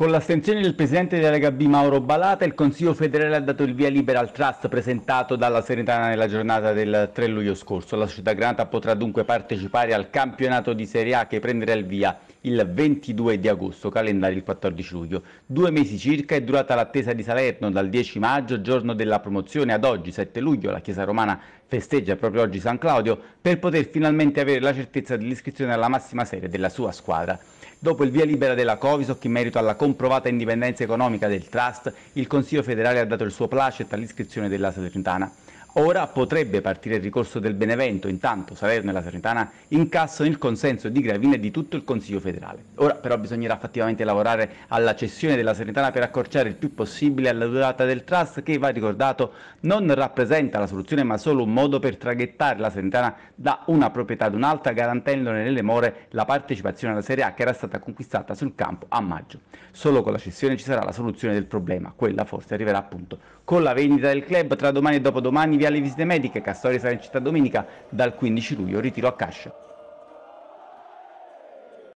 Con l'astensione del presidente della Lega B Mauro Balata, il Consiglio federale ha dato il via libera al trust presentato dalla Serenitana nella giornata del 3 luglio scorso. La società Granata potrà dunque partecipare al campionato di Serie A che prenderà il via il 22 di agosto, calendario il 14 luglio. Due mesi circa è durata l'attesa di Salerno dal 10 maggio, giorno della promozione, ad oggi 7 luglio, la Chiesa Romana festeggia proprio oggi San Claudio, per poter finalmente avere la certezza dell'iscrizione alla massima serie della sua squadra. Dopo il via libera della Covisoc in merito alla comprovata indipendenza economica del Trust, il Consiglio federale ha dato il suo placet all'iscrizione della Salernitana. Ora potrebbe partire il ricorso del Benevento, intanto Salerno e la Salernitana incassano il consenso di Gravina e di tutto il Consiglio federale. Ora però bisognerà effettivamente lavorare alla cessione della Salernitana per accorciare il più possibile la durata del trust che, va ricordato, non rappresenta la soluzione ma solo un modo per traghettare la Salernitana da una proprietà ad un'altra garantendone nelle more la partecipazione alla Serie A che era stata conquistata sul campo a maggio. Solo con la cessione ci sarà la soluzione del problema, quella forse arriverà appunto con la vendita del club tra domani e dopodomani via le visite mediche, Castori sarà in città domenica dal 15 luglio, ritiro a Cascia.